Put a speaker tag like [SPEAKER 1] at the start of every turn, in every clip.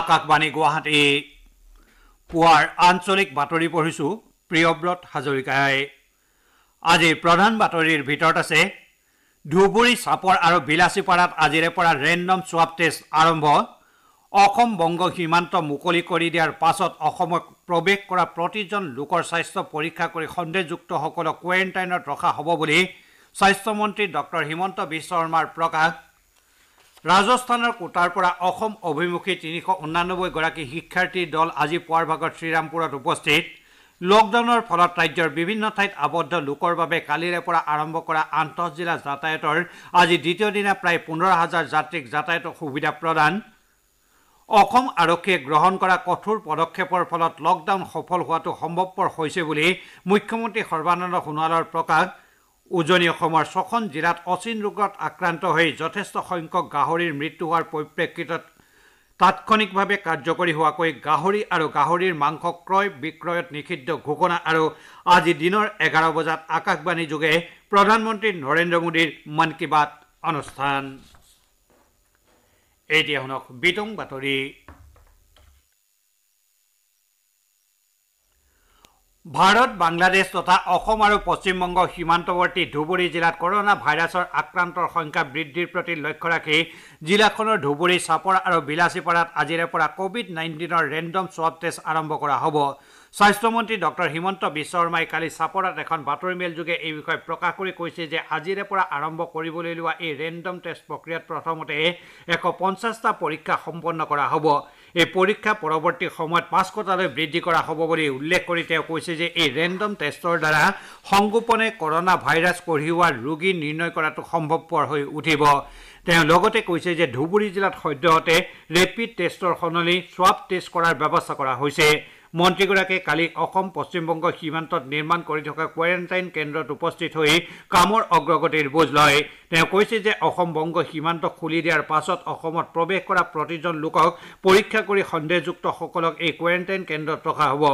[SPEAKER 1] আকাশবাণী গুৱাহাটী পুৱাৰ আঞ্চলিক বাতৰি পঢ়িছো প্ৰিয়ব্ৰত হাজৰিকাই আজিৰ প্ৰধান বাতৰিৰ ভিতৰত আছে ধুবুৰী চাপৰ আৰু বিলাচীপাৰাত আজিৰে পৰা ৰেণ্ডম চোৱাব টেষ্ট আৰম্ভ অসম বংগ সীমান্ত মুকলি কৰি দিয়াৰ পাছত অসমত প্ৰৱেশ কৰা প্ৰতিজন লোকৰ স্বাস্থ্য পৰীক্ষা কৰি সন্দেহযুক্তসকলক কোৱাৰেণ্টাইনত ৰখা হ'ব বুলি স্বাস্থ্যমন্ত্ৰী ডঃ হিমন্ত বিশ্ব শৰ্মাৰ প্ৰকাশ ৰাজস্থানৰ কোটাৰ পৰা অসম অভিমুখী তিনিশ ঊনানব্বৈ গৰাকী শিক্ষাৰ্থীৰ দল আজি পুৱাৰ ভাগত শ্ৰীৰামপুৰত উপস্থিত লকডাউনৰ ফলত ৰাজ্যৰ বিভিন্ন ঠাইত আবদ্ধ লোকৰ বাবে কালিৰে পৰা আৰম্ভ কৰা আন্তঃজিলা যাতায়াতৰ আজি দ্বিতীয় দিনা প্ৰায় পোন্ধৰ হাজাৰ যাত্ৰীক যাতায়াতৰ সুবিধা প্ৰদান অসম আৰক্ষীয়ে গ্ৰহণ কৰা কঠোৰ পদক্ষেপৰ ফলত লকডাউন সফল হোৱাটো সম্ভৱপৰ হৈছে বুলি মুখ্যমন্ত্ৰী সৰ্বানন্দ সোণোৱালৰ প্ৰকাশ উজনি অসমৰ ছখন জিলাত অচিন ৰোগত আক্ৰান্ত হৈ যথেষ্ট সংখ্যক গাহৰিৰ মৃত্যু হোৱাৰ পৰিপ্ৰেক্ষিতত তাৎক্ষণিকভাৱে কাৰ্যকৰী হোৱাকৈ গাহৰি আৰু গাহৰিৰ মাংস ক্ৰয় বিক্ৰয়ত নিষিদ্ধ ঘোষণা আৰু আজি দিনৰ এঘাৰ বজাত আকাশবাণীযোগে প্ৰধানমন্ত্ৰী নৰেন্দ্ৰ মোদীৰ মন কী বাত অনুষ্ঠান এতিয়া শুনক বিতং বাতৰি ভাৰত বাংলাদেশ তথা অসম আৰু পশ্চিমবংগৰ সীমান্তৱৰ্তী ধুবুৰী জিলাত কৰোণা ভাইৰাছৰ আক্ৰান্তৰ সংখ্যা বৃদ্ধিৰ প্ৰতি লক্ষ্য ৰাখি জিলাখনৰ ধুবুৰী চাপৰা আৰু বিলাচীপাৰাত আজিৰে পৰা কোভিড নাইণ্টিনৰ ৰেণ্ডম চোৱাব টেষ্ট আৰম্ভ কৰা হ'ব স্বাস্থ্যমন্ত্ৰী ডঃ হিমন্ত বিশ্ব শৰ্মাই কালি চাপৰাত এখন বাতৰি মেলযোগে এই বিষয়ে প্ৰকাশ কৰি কৈছে যে আজিৰে পৰা আৰম্ভ কৰিবলৈ লোৱা এই ৰেণ্ডম টেষ্ট প্ৰক্ৰিয়াত প্ৰথমতে এশ পঞ্চাছটা পৰীক্ষা সম্পন্ন কৰা হ'ব এই পৰীক্ষা পৰৱৰ্তী সময়ত পাঁচশটালৈ বৃদ্ধি কৰা হ'ব বুলি উল্লেখ কৰি তেওঁ কৈছে যে এই ৰেণ্ডম টেষ্টৰ দ্বাৰা সংগোপনে কৰোণা ভাইৰাছ কঢ়িওৱা ৰোগী নিৰ্ণয় কৰাটো সম্ভৱপৰ হৈ উঠিব তেওঁ লগতে কৈছে যে ধুবুৰী জিলাত সদ্যহতে ৰেপিড টেষ্টৰ সলনি চোৱাব টেষ্ট কৰাৰ ব্যৱস্থা কৰা হৈছে মন্ত্ৰীগৰাকীয়ে কালি অসম পশ্চিমবংগ সীমান্তত নিৰ্মাণ কৰি থকা কোৱাৰেণ্টাইন কেন্দ্ৰত উপস্থিত হৈ কামৰ অগ্ৰগতিৰ বুজ লয় তেওঁ কৈছে যে অসম বংগ সীমান্ত খুলি দিয়াৰ পাছত অসমত প্ৰৱেশ কৰা প্ৰতিজন লোকক পৰীক্ষা কৰি সন্দেহযুক্তসকলক এই কোৱাৰেণ্টাইন কেন্দ্ৰত ৰখা হ'ব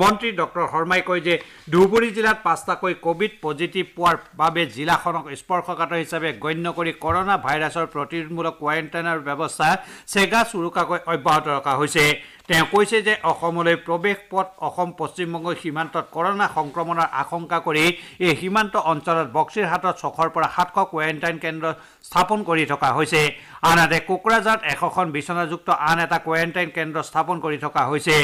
[SPEAKER 1] মন্ত্ৰী ডক্টৰ শৰ্মাই কয় যে ধুবুৰী জিলাত পাঁচটাকৈ কোভিড পজিটিভ পোৱাৰ বাবে জিলাখনক স্পৰ্শকাতৰ হিচাপে গণ্য কৰি কৰনা ভাইৰাছৰ প্ৰতিৰোধমূলক কোৱাৰেণ্টাইনৰ ব্যৱস্থা চেগা চুৰুকাকৈ অব্যাহত ৰখা হৈছে তেওঁ কৈছে যে অসমলৈ প্ৰৱেশ পথ অসম পশ্চিমবংগ সীমান্তত কৰনা সংক্ৰমণৰ আশংকা কৰি এই সীমান্ত অঞ্চলত বক্সিৰহাটত ছশৰ পৰা সাতশ কোৱাৰেণ্টাইন কেন্দ্ৰ স্থাপন কৰি থকা হৈছে আনহাতে কোকৰাঝাৰত এশখন বিচনাযুক্ত আন এটা কোৱাৰেণ্টাইন কেন্দ্ৰ স্থাপন কৰি থকা হৈছে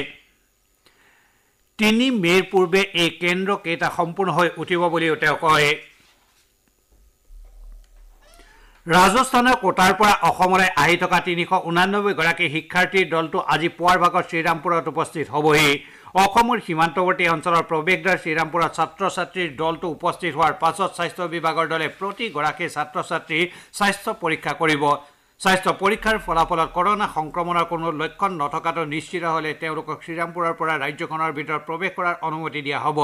[SPEAKER 1] তিনি মেৰ পূৰ্বে এই কেন্দ্ৰ কেইটা সম্পূৰ্ণ হৈ উঠিব বুলিও তেওঁ কয় ৰাজস্থানৰ কোটাৰ পৰা অসমলৈ আহি থকা তিনিশ ঊনানব্বৈগৰাকী শিক্ষাৰ্থীৰ দলটো আজি পুৱাৰ ভাগত শ্ৰীৰামপুৰত উপস্থিত হ'বহি অসমৰ সীমান্তৱৰ্তী অঞ্চলৰ প্ৰৱেশদ্বাৰ শ্ৰীৰামপুৰত ছাত্ৰ ছাত্ৰীৰ দলটো উপস্থিত হোৱাৰ পাছত স্বাস্থ্য বিভাগৰ দলে প্ৰতিগৰাকী ছাত্ৰ ছাত্ৰীৰ স্বাস্থ্য পৰীক্ষা কৰিব স্বাস্থ্য পৰীক্ষাৰ ফলাফলত কৰোণা সংক্ৰমণৰ কোনো লক্ষণ নথকাটো নিশ্চিত হ'লে তেওঁলোকক শ্ৰীৰামপুৰৰ পৰা ৰাজ্যখনৰ ভিতৰত প্ৰৱেশ কৰাৰ অনুমতি দিয়া হ'ব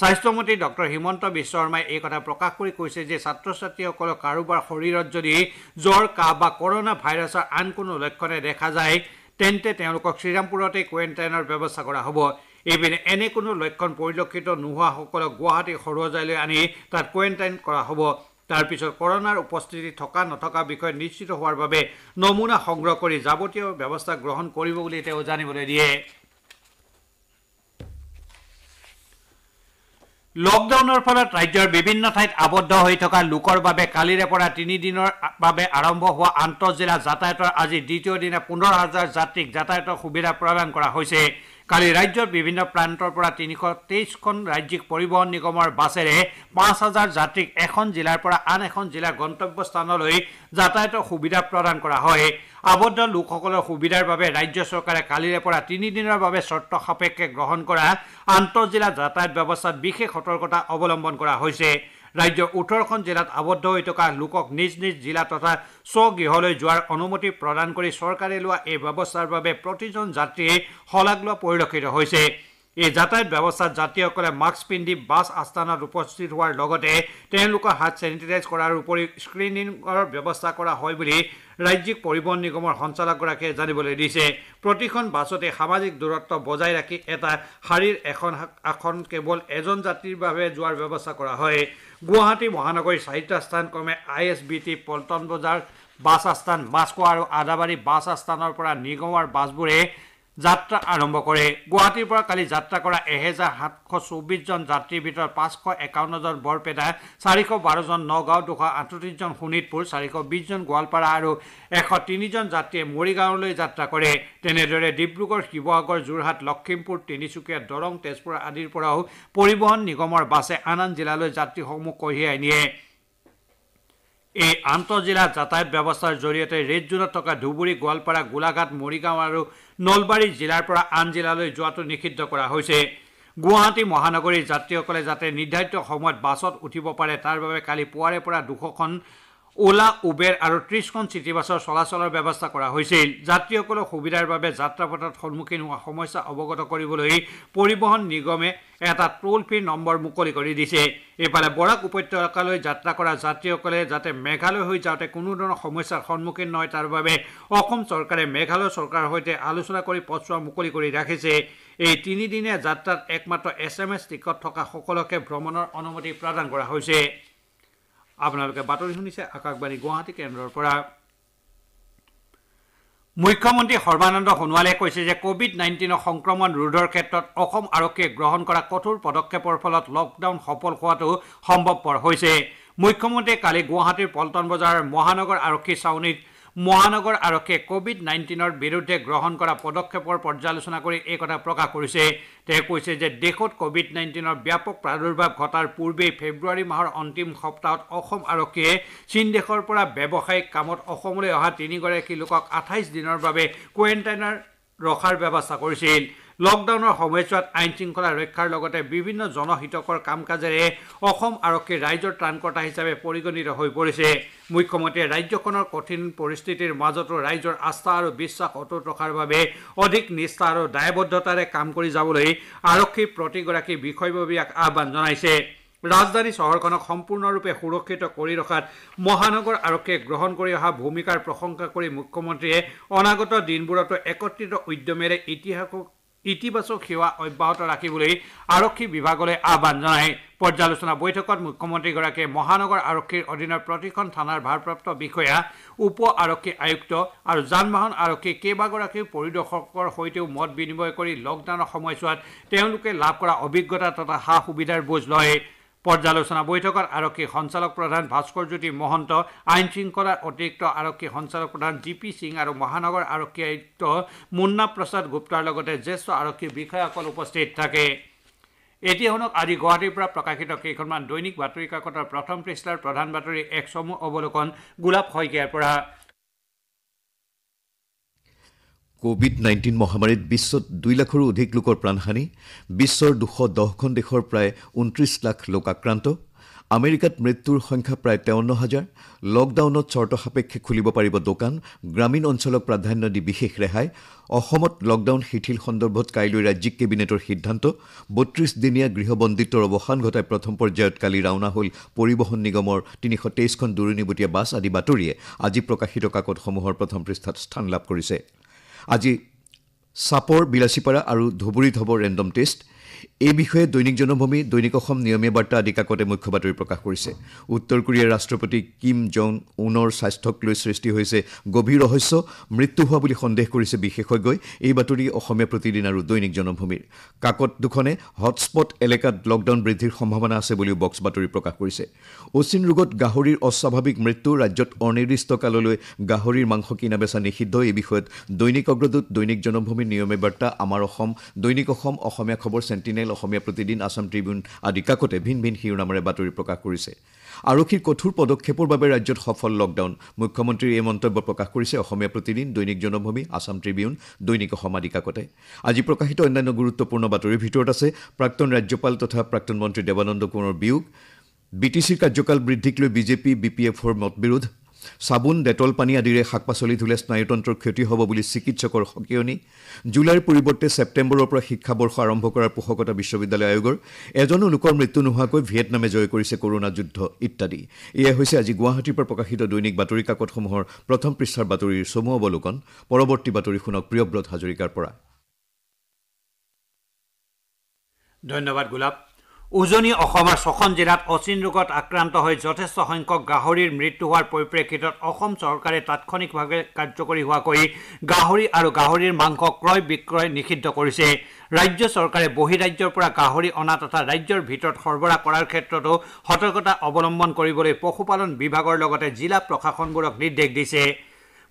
[SPEAKER 1] স্বাস্থ্যমন্ত্ৰী ডঃ হিমন্ত বিশ্ব শৰ্মাই এই কথা প্ৰকাশ কৰি কৈছে যে ছাত্ৰ ছাত্ৰীসকলৰ কাৰোবাৰ শৰীৰত যদি জ্বৰ কাহ বা কৰোণা ভাইৰাছৰ আন কোনো লক্ষণে দেখা যায় তেন্তে তেওঁলোকক শ্ৰীৰামপুৰতে কোৱাৰেণ্টাইনৰ ব্যৱস্থা কৰা হ'ব এইপিনে এনে কোনো লক্ষণ পৰিলক্ষিত নোহোৱাসকলক গুৱাহাটী সৰুজাইলৈ আনি তাত কোৱাৰেণ্টাইন কৰা হ'ব তাৰ পিছত কৰোণাৰ উপস্থিতি থকা নথকা বিষয়ে নিশ্চিত হোৱাৰ বাবে নমুনা সংগ্ৰহ কৰি যাৱতীয় ব্যৱস্থা গ্ৰহণ কৰিব বুলি তেওঁ জানিবলৈ দিয়ে লকডাউনৰ ফলত ৰাজ্যৰ বিভিন্ন ঠাইত আবদ্ধ হৈ থকা লোকৰ বাবে কালিৰে পৰা তিনিদিনৰ বাবে আৰম্ভ হোৱা আন্তঃজিলা যাতায়াতৰ আজি দ্বিতীয় দিনা পোন্ধৰ হাজাৰ যাত্ৰীক যাতায়াতৰ সুবিধা প্ৰদান কৰা হৈছে কালি ৰাজ্যৰ বিভিন্ন প্ৰান্তৰ পৰা তিনিশ তেইছখন ৰাজ্যিক পৰিবহণ নিগমৰ বাছেৰে পাঁচ হাজাৰ যাত্ৰীক এখন জিলাৰ পৰা আন এখন জিলাৰ গন্তব্য স্থানলৈ যাতায়াতৰ সুবিধা প্ৰদান কৰা হয় আবদ্ধ লোকসকলৰ সুবিধাৰ বাবে ৰাজ্য চৰকাৰে কালিৰে পৰা তিনিদিনৰ বাবে চৰ্ত সাপেক্ষে গ্ৰহণ কৰা আন্তঃজিলা যাতায়াত ব্যৱস্থাত বিশেষ সতৰ্কতা অৱলম্বন কৰা হৈছে ৰাজ্যৰ ওঠৰখন জিলাত আবদ্ধ হৈ থকা লোকক নিজ নিজ জিলা তথা স্বগৃহলৈ যোৱাৰ অনুমতি প্ৰদান কৰি চৰকাৰে লোৱা এই ব্যৱস্থাৰ বাবে প্ৰতিজন যাত্ৰীয়ে শলাগ লোৱা পৰিলক্ষিত হৈছে এই যাতায়াত ব্যৱস্থাত যাত্ৰীসকলে মাস্ক পিন্ধি বাছ আস্থানত উপস্থিত হোৱাৰ লগতে তেওঁলোকৰ হাত ছেনিটাইজ কৰাৰ উপৰি স্ক্ৰিনিঙৰ ব্যৱস্থা কৰা হয় বুলি ৰাজ্যিক পৰিবহণ নিগমৰ সঞ্চালকগৰাকীয়ে জানিবলৈ দিছে প্ৰতিখন বাছতে সামাজিক দূৰত্ব বজাই ৰাখি এটা শাৰীৰ এখন আসন কেৱল এজন যাত্ৰীৰ বাবে যোৱাৰ ব্যৱস্থা কৰা হয় গুৱাহাটী মহানগৰী চাৰিটা স্থান ক্ৰমে I S B T Paltan Bazar bus আস্থান Moscow আৰু আদাবাৰী বাছ আস্থানৰ পৰা নিগমৰ বাছবোৰে যাত্ৰা আৰম্ভ কৰে গুৱাহাটীৰ পৰা কালি যাত্ৰা কৰা এহেজাৰ সাতশ চৌব্বিছজন যাত্ৰীৰ ভিতৰত পাঁচশ একাৱন্নজন বৰপেটা চাৰিশ বাৰজন নগাঁও দুশ আঠত্ৰিছজন শোণিতপুৰ চাৰিশ বিছজন গোৱালপাৰা আৰু এশ তিনিজন যাত্ৰীয়ে মৰিগাঁৱলৈ যাত্ৰা কৰে তেনেদৰে ডিব্ৰুগড় শিৱসাগৰ যোৰহাট লখিমপুৰ তিনিচুকীয়া দৰং তেজপুৰ আদিৰ পৰাও পৰিবহণ নিগমৰ বাছে আন আন জিলালৈ যাত্ৰীসমূহ কঢ়িয়াই নিয়ে এই আন্তঃজিলা যাতায়াত ব্যৱস্থাৰ জৰিয়তে ৰেড জোনত থকা ধুবুৰী গোৱালপাৰা গোলাঘাট মৰিগাঁও আৰু নলবাৰী জিলাৰ পৰা আন জিলালৈ যোৱাটো নিষিদ্ধ কৰা হৈছে গুৱাহাটী মহানগৰীৰ যাত্ৰীসকলে যাতে নিৰ্ধাৰিত সময়ত বাছত উঠিব পাৰে তাৰ বাবে কালি পুৱাৰে পৰা দুশখন অ'লা উবেৰ আৰু ত্ৰিছখন চিটি বাছৰ চলাচলৰ ব্যৱস্থা কৰা হৈছিল যাত্ৰীসকলৰ সুবিধাৰ বাবে যাত্ৰা পথত সন্মুখীন হোৱা সমস্যা অৱগত কৰিবলৈ পৰিবহণ নিগমে এটা টোল ফ্ৰী নম্বৰ মুকলি কৰি দিছে ইফালে বৰাক উপত্যকালৈ যাত্ৰা কৰা যাত্ৰীসকলে যাতে মেঘালয় হৈ যাওঁতে কোনো ধৰণৰ সমস্যাৰ সন্মুখীন নহয় তাৰ বাবে অসম চৰকাৰে মেঘালয় চৰকাৰৰ সৈতে আলোচনা কৰি পথছোৱা মুকলি কৰি ৰাখিছে এই তিনিদিনীয়া যাত্ৰাত একমাত্ৰ এছ এম এছ টিকট থকাসকলকহে ভ্ৰমণৰ অনুমতি প্ৰদান কৰা হৈছে আপোনালোকে বাতৰি শুনিছে আকাশবাণী গুৱাহাটী কেন্দ্ৰৰ পৰা মুখ্যমন্ত্ৰী সৰ্বানন্দ সোণোৱালে কৈছে যে কোভিড নাইণ্টিনৰ সংক্ৰমণ ৰোধৰ ক্ষেত্ৰত অসম আৰক্ষীয়ে গ্ৰহণ কৰা কঠোৰ পদক্ষেপৰ ফলত লকডাউন সফল হোৱাটো সম্ভৱপৰ হৈছে মুখ্যমন্ত্ৰীয়ে কালি গুৱাহাটীৰ পল্টন বজাৰৰ মহানগৰ আৰক্ষী চাউনীত মহানগৰ আৰক্ষীয়ে কোভিড নাইণ্টিনৰ বিৰুদ্ধে গ্ৰহণ কৰা পদক্ষেপৰ পৰ্যালোচনা কৰি এই কথা প্ৰকাশ কৰিছে তেওঁ কৈছে যে দেশত কোভিড নাইণ্টিনৰ ব্যাপক প্ৰাদুৰ্ভাৱ ঘটাৰ পূৰ্বেই ফেব্ৰুৱাৰী মাহৰ অন্তিম সপ্তাহত অসম আৰক্ষীয়ে চীন দেশৰ পৰা ব্যৱসায়িক কামত অসমলৈ অহা তিনিগৰাকী লোকক আঠাইছ দিনৰ বাবে কোৱাৰেণ্টাইনৰ ৰখাৰ ব্যৱস্থা কৰিছিল লকডাউনৰ সময়ছোৱাত আইন শৃংখলা ৰক্ষাৰ লগতে বিভিন্ন জনহিতকৰ কাম কাজেৰে অসম আৰক্ষী ৰাইজৰ ত্ৰাণকৰ্তা হিচাপে পৰিগণিত হৈ পৰিছে মুখ্যমন্ত্ৰীয়ে ৰাজ্যখনৰ কঠিন পৰিস্থিতিৰ মাজতো ৰাইজৰ আস্থা আৰু বিশ্বাস অটুট ৰখাৰ বাবে অধিক নিষ্ঠা আৰু দায়বদ্ধতাৰে কাম কৰি যাবলৈ আৰক্ষীৰ প্ৰতিগৰাকী বিষয়ববীয়াক আহ্বান জনাইছে ৰাজধানী চহৰখনক সম্পূৰ্ণৰূপে সুৰক্ষিত কৰি ৰখাত মহানগৰ আৰক্ষীয়ে গ্ৰহণ কৰি অহা ভূমিকাৰ প্ৰশংসা কৰি মুখ্যমন্ত্ৰীয়ে অনাগত দিনবোৰতো একত্ৰিত উদ্যমেৰে ইতিহাসক ইতিবাচক সেৱা অব্যাহত ৰাখিবলৈ আৰক্ষী বিভাগলৈ আহ্বান জনায় পৰ্যালোচনা বৈঠকত মুখ্যমন্ত্ৰীগৰাকীয়ে মহানগৰ আৰক্ষীৰ অধীনৰ প্ৰতিখন থানাৰ ভাৰপ্ৰাপ্ত বিষয়া উপ আৰক্ষী আয়ুক্ত আৰু যান বাহন আৰক্ষীৰ কেইবাগৰাকীও পৰিদৰ্শকৰ সৈতেও মত বিনিময় কৰি লকডাউনৰ সময়ছোৱাত তেওঁলোকে লাভ কৰা অভিজ্ঞতা তথা সা সুবিধাৰ বুজ লয় পৰ্যালোচনা বৈঠকত আৰক্ষী সঞ্চালক প্ৰধান ভাস্কৰ জ্যোতি মহন্ত আইন শৃংখলাৰ অতিৰিক্ত আৰক্ষী সঞ্চালক প্ৰধান জি পি সিং আৰু মহানগৰ আৰক্ষী আয়ুক্ত মুন্না প্ৰসাদ গুপ্তাৰ লগতে জ্যেষ্ঠ আৰক্ষী বিষয়াসকল উপস্থিত থাকে এতিয়া হনক আজি গুৱাহাটীৰ পৰা প্ৰকাশিত কেইখনমান দৈনিক বাতৰি কাকতৰ প্ৰথম পৃষ্ঠাৰ প্ৰধান বাতৰি এক চমু অৱলোকন গোলাপ শইকীয়াৰ পৰা
[SPEAKER 2] কোভিড নাইণ্টিন মহামাৰীত বিশ্বত দুই লাখৰো অধিক লোকৰ প্ৰাণহানি বিশ্বৰ দুশ দহখন দেশৰ প্ৰায় ঊনত্ৰিছ লাখ লোক আক্ৰান্ত আমেৰিকাত মৃত্যুৰ সংখ্যা প্ৰায় তেৱন্ন হাজাৰ লকডাউনত চৰ্ত সাপেক্ষে খুলিব পাৰিব দোকান গ্ৰামীণ অঞ্চলক প্ৰাধান্য দি বিশেষ ৰেহাই অসমত লকডাউন শিথিল সন্দৰ্ভত কাইলৈ ৰাজ্যিক কেবিনেটৰ সিদ্ধান্ত বত্ৰিছ দিনীয়া গৃহবন্দিত্বৰ অৱসান ঘটাই প্ৰথম পৰ্যায়ত কালি ৰাওনা হ'ল পৰিবহণ নিগমৰ তিনিশ তেইছখন দূৰণিবটীয়া বাছ আদি বাতৰিয়ে আজি প্ৰকাশিত কাকতসমূহৰ প্ৰথম পৃষ্ঠাত স্থান লাভ কৰিছে আজি চাপৰ বিলাচীপাৰা আৰু ধুবুৰীত হ'ব ৰেণ্ডম টেষ্ট এই বিষয়ে দৈনিক জনভূমি দৈনিক অসম নিয়মীয়া বাৰ্তা আদি কাকতে মুখ্য বাতৰি প্ৰকাশ কৰিছে উত্তৰ কোৰিয়াৰ ৰাষ্ট্ৰপতি কিম জং উনৰ স্বাস্থ্যক লৈ সৃষ্টি হৈছে গভীৰ ৰহস্য মৃত্যু হোৱা বুলি সন্দেহ কৰিছে বিশেষজ্ঞই এই বাতৰি অসমীয়া প্ৰতিদিন আৰু দৈনিক জনভূমিৰ কাকত দুখনে হটস্পট এলেকাত লকডাউন বৃদ্ধিৰ সম্ভাৱনা আছে বুলিও বক্স বাতৰি প্ৰকাশ কৰিছে অচিন ৰোগত গাহৰিৰ অস্বাভাৱিক মৃত্যু ৰাজ্যত অনিৰ্দিষ্ট কাললৈ গাহৰিৰ মাংস কিনা বেচা নিষিদ্ধ এই বিষয়ত দৈনিক অগ্ৰদূত দৈনিক জনভূমিৰ নিয়মীয়া বাৰ্তা আমাৰ অসম দৈনিক অসম অসমীয়া খবৰ চেণ্টাৰ চেণ্টিনেল অসমীয়া প্ৰতিদিন আছাম ট্ৰিবিউন আদি কাকতে ভিন ভিন শিৰোনামেৰে বাতৰি প্ৰকাশ কৰিছে আৰক্ষীৰ কঠোৰ পদক্ষেপৰ বাবে ৰাজ্যত সফল লকডাউন মুখ্যমন্ত্ৰীৰ এই মন্তব্য প্ৰকাশ কৰিছে অসমীয়া প্ৰতিদিন দৈনিক জনভূমি আছাম ট্ৰিবিউন দৈনিক অসম আদি কাকতে আজি প্ৰকাশিত অন্যান্য গুৰুত্বপূৰ্ণ বাতৰিৰ ভিতৰত আছে প্ৰাক্তন ৰাজ্যপাল তথা প্ৰাক্তন মন্ত্ৰী দেৱানন্দ কোঁৱৰৰ বিয়োগ বি টি চিৰ কাৰ্যকাল বৃদ্ধিক লৈ বিজেপি বি পি এফৰ মত বিৰোধ চাবোন ডেটল পানী আদিৰে শাক পাচলি ধুলে স্নায়ুতন্ত্ৰৰ ক্ষতি হ'ব বুলি চিকিৎসকৰ সকিয়নি জুলাইৰ পৰিৱৰ্তে ছেপ্টেম্বৰৰ পৰা শিক্ষাবৰ্ষ আৰম্ভ কৰাৰ পোষকতা বিশ্ববিদ্যালয় আয়োগৰ এজনো লোকৰ মৃত্যু নোহোৱাকৈ ভিয়েটনামে জয় কৰিছে কৰোণা যুদ্ধ ইত্যাদি এয়া হৈছে আজি গুৱাহাটীৰ পৰা প্ৰকাশিত দৈনিক বাতৰি কাকতসমূহৰ প্ৰথম পৃষ্ঠাৰ বাতৰিৰ চমু অৱলোকন পৰৱৰ্তী বাতৰি শুনক প্ৰিয়ব্ৰত হাজৰিকাৰ পৰা
[SPEAKER 1] ধন্যবাদ গোলাপ উজনি অসমৰ ছখন জিলাত অচিন ৰোগত আক্ৰান্ত হৈ যথেষ্ট সংখ্যক গাহৰিৰ মৃত্যু হোৱাৰ পৰিপ্ৰেক্ষিতত অসম চৰকাৰে তাৎক্ষণিকভাৱে কাৰ্যকৰী হোৱাকৈ গাহৰি আৰু গাহৰিৰ মাংস ক্ৰয় বিক্ৰয় নিষিদ্ধ কৰিছে ৰাজ্য চৰকাৰে বহিৰাজ্যৰ পৰা গাহৰি অনা তথা ৰাজ্যৰ ভিতৰত সৰবৰাহ কৰাৰ ক্ষেত্ৰতো সতৰ্কতা অৱলম্বন কৰিবলৈ পশুপালন বিভাগৰ লগতে জিলা প্ৰশাসনবোৰক নিৰ্দেশ দিছে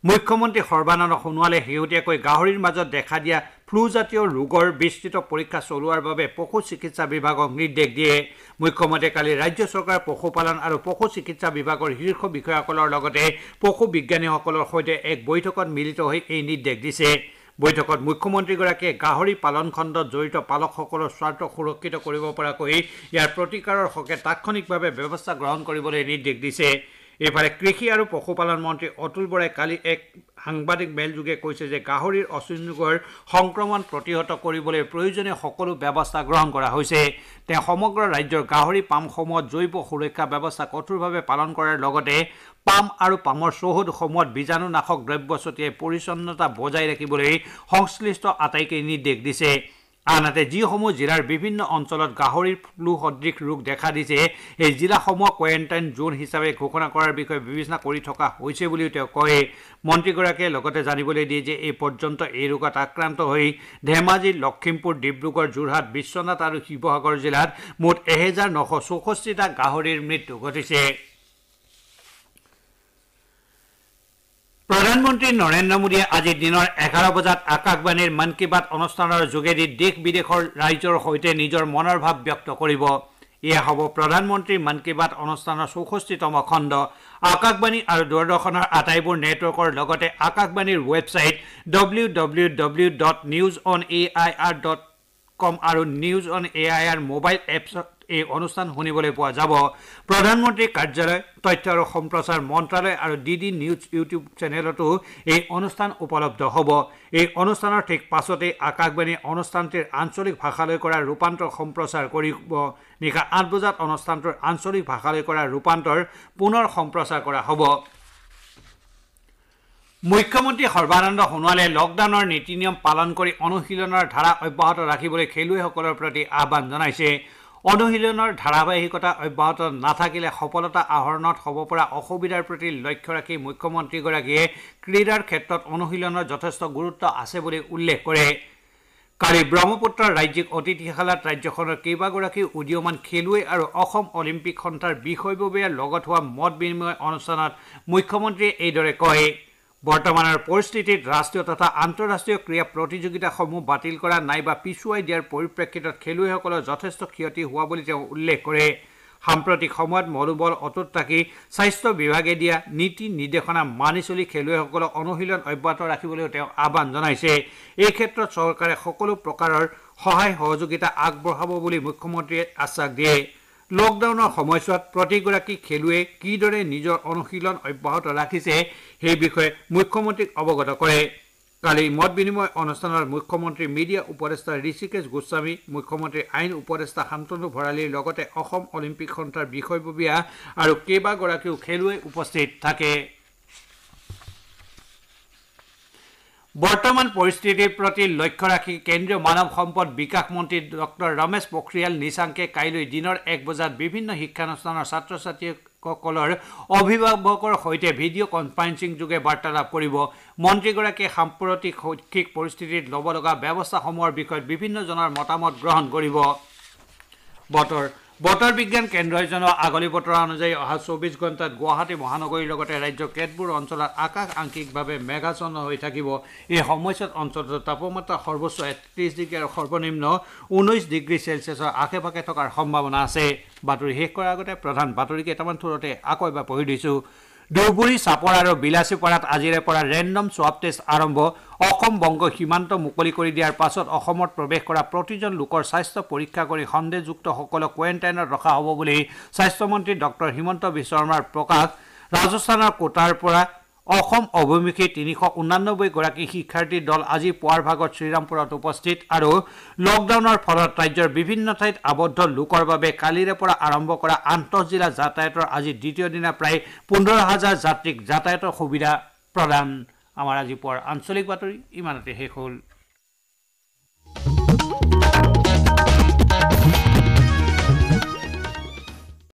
[SPEAKER 1] মুখ্যমন্ত্ৰী সৰ্বানন্দ সোণোৱালে শেহতীয়াকৈ গাহৰিৰ মাজত দেখা দিয়া ফ্লুজাতীয় ৰোগৰ বিস্তৃত পৰীক্ষা চলোৱাৰ বাবে পশু চিকিৎসা বিভাগক নিৰ্দেশ দিয়ে মুখ্যমন্ত্ৰীয়ে কালি ৰাজ্য চৰকাৰ পশুপালন আৰু পশু চিকিৎসা বিভাগৰ শীৰ্ষ বিষয়াসকলৰ লগতে পশু বিজ্ঞানীসকলৰ সৈতে এক বৈঠকত মিলিত হৈ এই নিৰ্দেশ দিছে বৈঠকত মুখ্যমন্ত্ৰীগৰাকীয়ে গাহৰি পালন খণ্ডত জড়িত পালকসকলৰ স্বাৰ্থ সুৰক্ষিত কৰিব পৰাকৈ ইয়াৰ প্ৰতিকাৰৰ হকে তাৎক্ষণিকভাৱে ব্যৱস্থা গ্ৰহণ কৰিবলৈ নিৰ্দেশ দিছে ইফালে কৃষি আৰু পশুপালন মন্ত্ৰী অতুল বৰাই কালি এক সাংবাদিক মেলযোগে কৈছে যে গাহৰিৰ অচিনোগৰ সংক্ৰমণ প্ৰতিহত কৰিবলৈ প্ৰয়োজনীয় সকলো ব্যৱস্থা গ্ৰহণ কৰা হৈছে তেওঁ সমগ্ৰ ৰাজ্যৰ গাহৰি পামসমূহত জৈৱ সুৰক্ষা ব্যৱস্থা কঠোৰভাৱে পালন কৰাৰ লগতে পাম আৰু পামৰ চৌহদসমূহত বীজাণুনাশক দ্ৰব্য ছটিয়াই পৰিচ্ছন্নতা বজাই ৰাখিবলৈ সংশ্লিষ্ট আটাইকেই নিৰ্দেশ দিছে আনহাতে যিসমূহ জিলাৰ বিভিন্ন অঞ্চলত গাহৰিৰ ফ্লু সদৃশ ৰোগ দেখা দিছে এই জিলাসমূহক কোৱাৰেণ্টাইন জোন হিচাপে ঘোষণা কৰাৰ বিষয়ে বিবেচনা কৰি থকা হৈছে বুলিও তেওঁ কয় মন্ত্ৰীগৰাকীয়ে লগতে জানিবলৈ দিয়ে যে এই পৰ্যন্ত এই ৰোগত আক্ৰান্ত হৈ ধেমাজি লখিমপুৰ ডিব্ৰুগড় যোৰহাট বিশ্বনাথ আৰু শিৱসাগৰ জিলাত মুঠ এহেজাৰ নশ চৌষষ্ঠিটা গাহৰিৰ মৃত্যু ঘটিছে প্ৰধানমন্ত্ৰী নৰেন্দ্ৰ মোদীয়ে আজি দিনৰ এঘাৰ বজাত আকাশবাণীৰ মন কী বাত অনুষ্ঠানৰ যোগেদি দেশ বিদেশৰ ৰাইজৰ সৈতে নিজৰ মনৰ ভাৱ ব্যক্ত কৰিব এয়া হ'ব প্ৰধানমন্ত্ৰীৰ মন কী বাত অনুষ্ঠানৰ চৌষষ্ঠিতম খণ্ড আকাশবাণী আৰু দূৰদৰ্শনৰ আটাইবোৰ নেটৱৰ্কৰ লগতে আকাশবাণীৰ website W W W dot news on A I R dot com আৰু news on A I R mobile apps এই অনুষ্ঠান শুনিবলৈ পোৱা যাব প্ৰধানমন্ত্ৰীৰ কাৰ্যালয় তথ্য আৰু সম্প্ৰচাৰ মন্ত্ৰালয় আৰু ডি ডি নিউজ ইউটিউব চেনেলতো এই অনুষ্ঠান উপলব্ধ হ'ব এই অনুষ্ঠানৰ ঠিক পাছতেই আকাশবাণীয়ে অনুষ্ঠানটিৰ আঞ্চলিক ভাষালৈ কৰা ৰূপান্তৰ সম্প্ৰচাৰ কৰিব নিশা আঠ বজাত অনুষ্ঠানটোৰ আঞ্চলিক ভাষালৈ কৰা ৰূপান্তৰ পুনৰ সম্প্ৰচাৰ কৰা হ'ব মুখ্যমন্ত্ৰী সৰ্বানন্দ সোণোৱালে লকডাউনৰ নীতি নিয়ম পালন কৰি অনুশীলনৰ ধাৰা অব্যাহত ৰাখিবলৈ খেলুৱৈসকলৰ প্ৰতি আহ্বান জনাইছে অনুশীলনৰ ধাৰাবাহিকতা অব্যাহত নাথাকিলে সফলতা আহৰণত হ'ব পৰা অসুবিধাৰ প্ৰতি লক্ষ্য ৰাখি মুখ্যমন্ত্ৰীগৰাকীয়ে ক্ৰীড়াৰ ক্ষেত্ৰত অনুশীলনৰ যথেষ্ট গুৰুত্ব আছে বুলি উল্লেখ কৰে কালি ব্ৰহ্মপুত্ৰৰ ৰাজ্যিক অতিথিশালাত ৰাজ্যখনৰ কেইবাগৰাকী উদীয়মান খেলুৱৈ আৰু অসম অলিম্পিক সন্থাৰ বিষয়ববীয়াৰ লগত হোৱা মত বিনিময় অনুষ্ঠানত মুখ্যমন্ত্ৰীয়ে এইদৰে কয় বৰ্তমানৰ পৰিস্থিতিত ৰাষ্ট্ৰীয় তথা আন্তঃৰাষ্ট্ৰীয় ক্ৰীড়া প্ৰতিযোগিতাসমূহ বাতিল কৰা নাইবা পিছুৱাই দিয়াৰ পৰিপ্ৰেক্ষিতত খেলুৱৈসকলৰ যথেষ্ট ক্ষতি হোৱা বুলি তেওঁ উল্লেখ কৰে সাম্প্ৰতিক সময়ত মনোবল অটুট থাকি স্বাস্থ্য বিভাগে দিয়া নীতি নিৰ্দেশনা মানি চলি খেলুৱৈসকলৰ অনুশীলন অব্যাহত ৰাখিবলৈও তেওঁ আহ্বান জনাইছে এই ক্ষেত্ৰত চৰকাৰে সকলো প্ৰকাৰৰ সহায় সহযোগিতা আগবঢ়াব বুলি মুখ্যমন্ত্ৰীয়ে আশ্বাস দিয়ে লকডাউনৰ সময়ছোৱাত প্ৰতিগৰাকী খেলুৱৈ কিদৰে নিজৰ অনুশীলন অব্যাহত ৰাখিছে সেই বিষয়ে মুখ্যমন্ত্ৰীক অৱগত কৰে কালি মত বিনিময় অনুষ্ঠানৰ মুখ্যমন্ত্ৰী মিডিয়া উপদেষ্টা ঋষিকেশ গোস্বামী মুখ্যমন্ত্ৰীৰ আইন উপদেষ্টা শান্তনু ভঁৰালীৰ লগতে অসম অলিম্পিক সন্থাৰ বিষয়ববীয়া আৰু কেইবাগৰাকীও খেলুৱৈ উপস্থিত থাকে বৰ্তমান পৰিস্থিতিৰ প্ৰতি লক্ষ্য ৰাখি কেন্দ্ৰীয় মানৱ সম্পদ বিকাশ মন্ত্ৰী ডক্টৰ ৰমেশ পোখৰিয়াল নিশাংকে কাইলৈ দিনৰ এক বজাত বিভিন্ন শিক্ষানুষ্ঠানৰ ছাত্ৰ ছাত্ৰীসকলৰ অভিভাৱকৰ সৈতে ভিডিঅ' কনফাৰেন্সিংযোগে বাৰ্তালাপ কৰিব মন্ত্ৰীগৰাকীয়ে সাম্প্ৰতিক শৈক্ষিক পৰিস্থিতিত ল'ব লগা ব্যৱস্থাসমূহৰ বিষয়ত বিভিন্নজনৰ মতামত গ্ৰহণ কৰিব বতৰ বতৰ বিজ্ঞান কেন্দ্ৰই জনোৱা আগলি বতৰা অনুযায়ী অহা চৌবিছ ঘণ্টাত গুৱাহাটী মহানগৰীৰ লগতে ৰাজ্যৰ কেতবোৰ অঞ্চলত আকাশ আংশিকভাৱে মেঘাচন্ন হৈ থাকিব এই সময়ছোৱাত অঞ্চলটোৰ তাপমাত্ৰা সৰ্বোচ্চ একত্ৰিছ ডিগ্ৰী আৰু সৰ্বনিম্ন ঊনৈছ ডিগ্ৰী চেলচিয়াছৰ আশে পাশে থকাৰ সম্ভাৱনা আছে বাতৰি শেষ কৰাৰ আগতে প্ৰধান বাতৰি কেইটামান থোৰতে আকৌ এবাৰ পঢ়ি দিছোঁ ধুবুৰী চাপৰা আৰু বিলাচীপাৰাত আজিৰে পৰা ৰেণ্ডম চোৱাব টেষ্ট আৰম্ভ অসম বংগ সীমান্ত মুকলি কৰি দিয়াৰ পাছত অসমত প্ৰৱেশ কৰা প্ৰতিজন লোকৰ স্বাস্থ্য পৰীক্ষা কৰি সন্দেহযুক্তসকলক কোৱাৰেণ্টাইনত ৰখা হ'ব বুলি স্বাস্থ্যমন্ত্ৰী ডঃ হিমন্ত বিশ্ব শৰ্মাৰ প্ৰকাশ ৰাজস্থানৰ কোটাৰ পৰা অসম অভিমুখী তিনিশ উনানব্বৈগৰাকী শিক্ষাৰ্থী দল আজি পুৱাৰ ভাগত শ্ৰীৰামপুৰত উপস্থিত আৰু লকডাউনৰ ফলত ৰাজ্যৰ বিভিন্ন ঠাইত আবদ্ধ লোকৰ বাবে কালিৰে পৰা আৰম্ভ কৰা আন্তঃজিলা যাতায়াতৰ আজি দ্বিতীয় দিনা প্ৰায় পোন্ধৰ হাজাৰ যাত্ৰীক যাতায়াতৰ সুবিধা প্ৰদান আমাৰ আজি পুৱাৰ আঞ্চলিক বাতৰি ইমানতে শেষ হ'ল